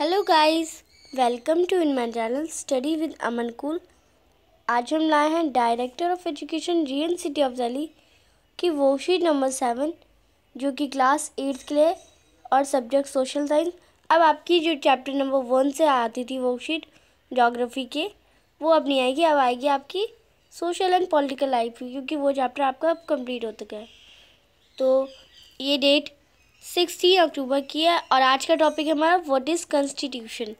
Hello guys welcome to in my channel study with Aman कुल आज हम लाए हैं director of education G N city of Delhi की वो शीट नंबर सेवन जो कि क्लास एट्थ के लिए और सब्जेक्ट सोशल साइंस अब आपकी जो चैप्टर नंबर वन से आती थी वो शीट जोग्राफी के वो अब नहीं आएगी अब आएगी आपकी सोशल एंड पॉलिटिकल लाइफ क्योंकि वो चैप्टर आपका अब कंप्लीट हो चुका है तो ये डेट सिक्सटीन अक्टूबर की है और आज का टॉपिक है हमारा व्हाट इज़ कॉन्स्टिट्यूशन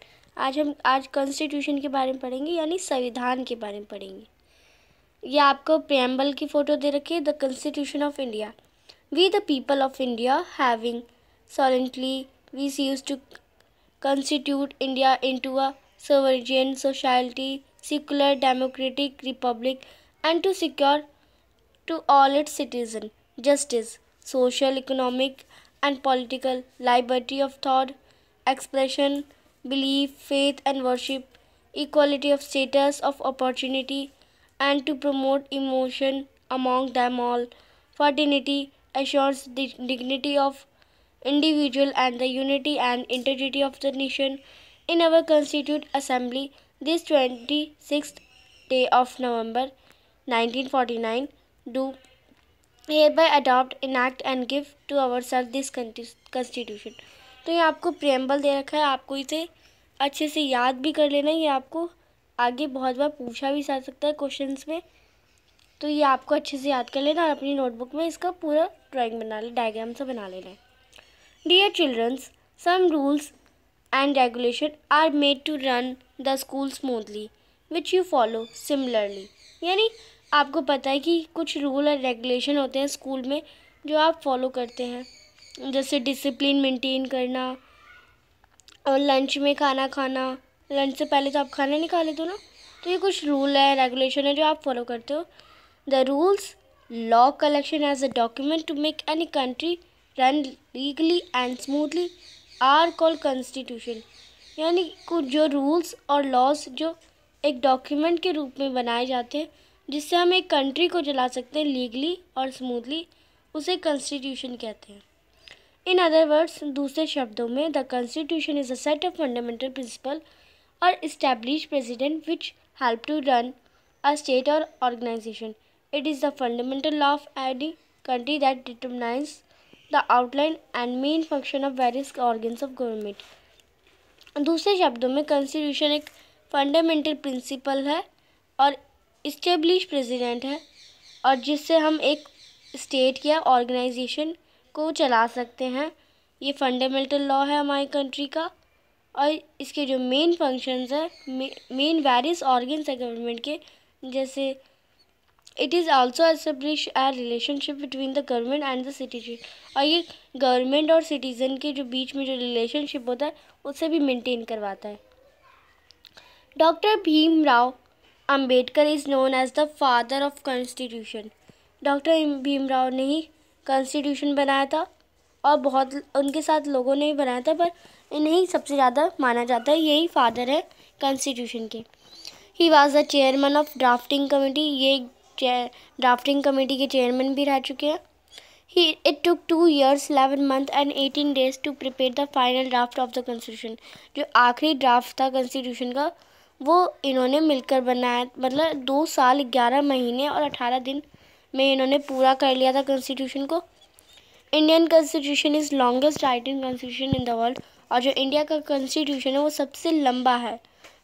आज हम आज कॉन्स्टिट्यूशन के बारे में पढ़ेंगे यानी संविधान के बारे में पढ़ेंगे यह आपको प्रियम्बल की फ़ोटो दे रखी है the constitution of India we the people of India having solemnly we use to India in to a sovereign society secular democratic republic and to secure to all its citizen justice social economic and political, liberty of thought, expression, belief, faith and worship, equality of status, of opportunity, and to promote emotion among them all. Fraternity assures the dignity of individual and the unity and integrity of the nation. In our Constituent Assembly, this 26th day of November 1949, do enact and gift to ourself this constitution तो ये आपको preamble दे रखा है आपको इसे अच्छे से याद भी कर लेना ये आपको आगे बहुत बार पूछा भी जा सकता है क्वेश्चंस में तो ये आपको अच्छे से याद कर लेना और अपनी नोटबुक में इसका पूरा ड्राइंग बना ले डायग्राम से बना लेना है dear childrens some rules and regulation are made to run the school smoothly which you follow similarly यानी आपको पता है कि कुछ रूल और रेगुलेशन होते हैं स्कूल में जो आप फॉलो करते हैं जैसे डिसिप्लिन मेंटेन करना और लंच में खाना खाना लंच से पहले तो आप खाना नहीं खा लेते ना तो ये कुछ रूल है रेगुलेशन है जो आप फॉलो करते हो the rules law collection as a document to make any country run legally and smoothly are call constitution यानी कुछ जो रूल्स और लॉज जो एक डॉक्यूमेंट के रूप में बनाए जाते हैं जिससे हम एक कंट्री को चला सकते हैं लीगली और स्मूथली उसे कंस्टिट्यूशन कहते हैं इन अदर वर्ड्स दूसरे शब्दों में the constitution is a set of fundamental principle और establish president which help to run a state और organisation it is the fundamental law of any country that determines the outline and main function of various organ of government दूसरे शब्दों में constitution एक fundamental principle है और establish president है और जिससे हम एक स्टेट या ऑर्गेनाइजेशन को चला सकते हैं ये फंडामेंटल लॉ है हमारी कंट्री का और इसके जो मेन फंक्शंस है मेन वेरियस ऑर्गन्स है गवर्नमेंट के जैसे it is also establish a relationship between the government and the citizen और ये गवर्नमेंट और सिटीज़न के जो बीच में जो रिलेशनशिप होता है उसे भी मेंटेन करवाता है doctor Bhimrao Ambedkar is known as the father of constitution doctor Bhimrao ने ही कॉन्स्टिट्यूशन बनाया था और बहुत उनके साथ लोगों ने ही बनाया था पर इन्हें सबसे ज़्यादा माना जाता है यही फादर है कॉन्स्टिट्यूशन के he was the chairman of drafting committee ये ड्राफ्टिंग कमेटी के चेयरमैन भी रह चुके हैं he it took two years eleven month and eighteen days to prepare the final draft of the constitution जो आखिरी ड्राफ्ट था कॉन्स्टिट्यूशन का वो इन्होंने मिलकर बनाया मतलब दो साल ग्यारह महीने और अठारह दिन में इन्होंने पूरा कर लिया था कॉन्स्टिट्यूशन को Indian constitution is longest writing constitution in the world और जो इंडिया का कॉन्स्टिट्यूशन है वो सबसे लंबा है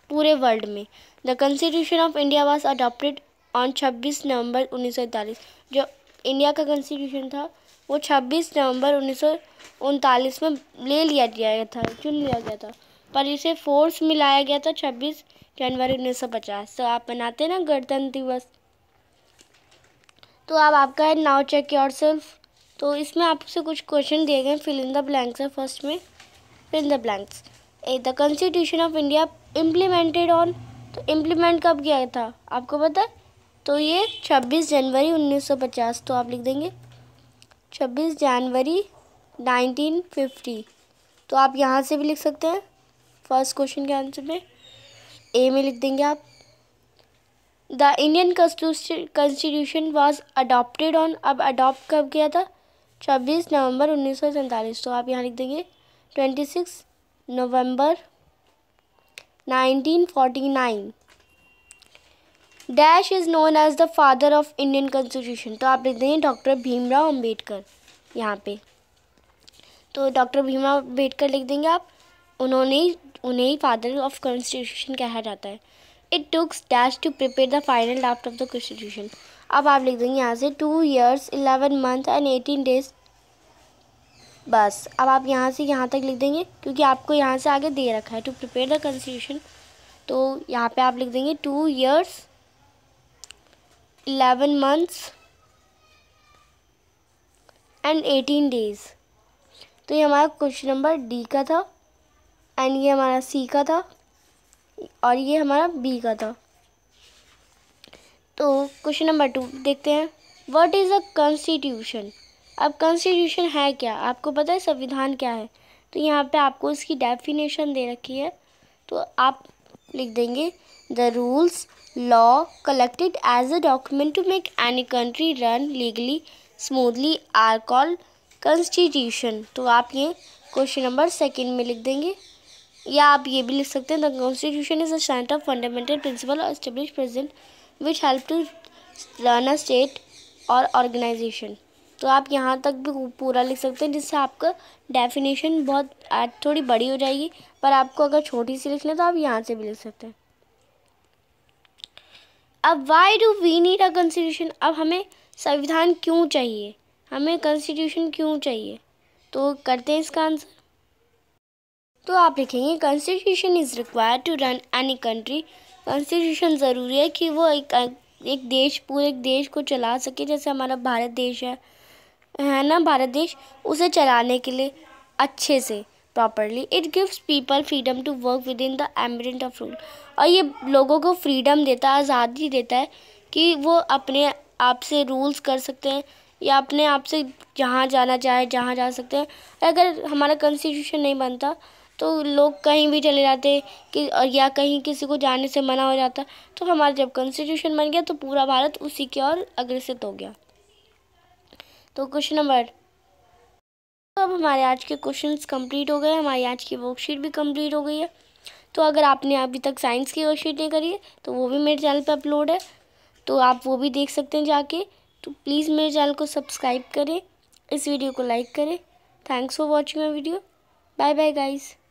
पूरे वर्ल्ड में the constitution of India was adopted on छब्बीस नवंबर उन्नीस जो इंडिया का कॉन्स्टिट्यूशन था वो छब्बीस नवंबर उन्नीस में ले लिया गया था चुन लिया गया था पर इसे फोर्स मिलाया गया था 26 जनवरी 1950 तो आप मनाते ना गणतंत्र दिवस तो अब आपका है नाउ चेक योर सेल्फ तो इसमें आपसे कुछ क्वेश्चन दिए गए फिल इन द ब्लैंक्स है फर्स्ट में fill in the blanks A the constitution of India implemented on तो इम्प्लीमेंट कब किया था आपको पता है तो ये 26 जनवरी 1950 तो आप लिख देंगे 26 जनवरी 1950 तो आप यहाँ से भी लिख सकते हैं फर्स्ट क्वेश्चन के आंसर में ए में लिख देंगे आप the Indian constitution was adopted on अब अडॉप्ट कब किया था छब्बीस नवंबर उन्नीस सौ सैंतालीस तो आप यहाँ लिख देंगे twenty six November nineteen forty nine dash is known as the father of Indian constitution तो आप लिख देंगे डॉक्टर भीमराव अम्बेडकर यहाँ पे तो डॉक्टर भीमराव अम्बेडकर लिख देंगे आप उन्होंने उन्हें ही फादर ऑफ कॉन्स्टिट्यूशन कहा जाता है it takes dash to prepare the final draft of the constitution अब आप लिख देंगे यहाँ से two years eleven month and eighteen days बस अब आप यहाँ से यहाँ तक लिख देंगे क्योंकि आपको यहाँ से आगे दे रखा है टू प्रिपेयर द कॉन्स्टिट्यूशन तो यहाँ पे आप लिख देंगे two years eleven months and eighteen days तो ये हमारा क्वेश्चन नंबर डी का था एंड ये हमारा सी का था और ये हमारा बी का था तो क्वेश्चन नंबर टू देखते हैं व्हाट इज़ अ कॉन्स्टिट्यूशन अब कॉन्स्टिट्यूशन है क्या आपको पता है संविधान क्या है तो यहाँ पे आपको इसकी डेफिनेशन दे रखी है तो आप लिख देंगे the rules law collected as a document to make any country run legally smoothly are call constitution तो आप ये क्वेश्चन नंबर सेकेंड में लिख देंगे या आप ये भी लिख सकते हैं the constitution is a of fundamental principle और establish present which help to run a state और ऑर्गेनाइजेशन तो आप यहाँ तक भी पूरा लिख सकते हैं जिससे आपका डेफिनेशन बहुत थोड़ी बड़ी हो जाएगी पर आपको अगर छोटी सी लिख लें तो आप यहाँ से भी लिख सकते हैं अब why do we need a constitution अब हमें संविधान क्यों चाहिए हमें कॉन्स्टिट्यूशन क्यों चाहिए तो करते हैं इसका आंसर तो आप लिखेंगे constitution is required to run any country constitution ज़रूरी है कि वो एक एक देश पूरे एक देश को चला सके जैसे हमारा भारत देश है है ना भारत देश उसे चलाने के लिए अच्छे से properly it gives people freedom to work within the ambit of rule और ये लोगों को फ्रीडम देता है आज़ादी देता है कि वो अपने आप से रूल्स कर सकते हैं या अपने आप से जहाँ जाना चाहे जहाँ जा सकते हैं अगर हमारा कॉन्स्टिट्यूशन नहीं बनता तो लोग कहीं भी चले जाते कि या कहीं किसी को जाने से मना हो जाता तो हमारा जब कॉन्स्टिट्यूशन बन गया तो पूरा भारत उसी की ओर अग्रसित हो गया तो क्वेश्चन नंबर तो अब हमारे आज के क्वेश्चंस कंप्लीट हो गए हमारी आज की वर्कशीट भी कंप्लीट हो गई है तो अगर आपने अभी तक साइंस की वर्कशीट नहीं करी है तो वो भी मेरे चैनल पर अपलोड है तो आप वो भी देख सकते हैं जाके तो प्लीज़ मेरे चैनल को सब्सक्राइब करें इस वीडियो को लाइक करें thanks for watching my video bye bye guys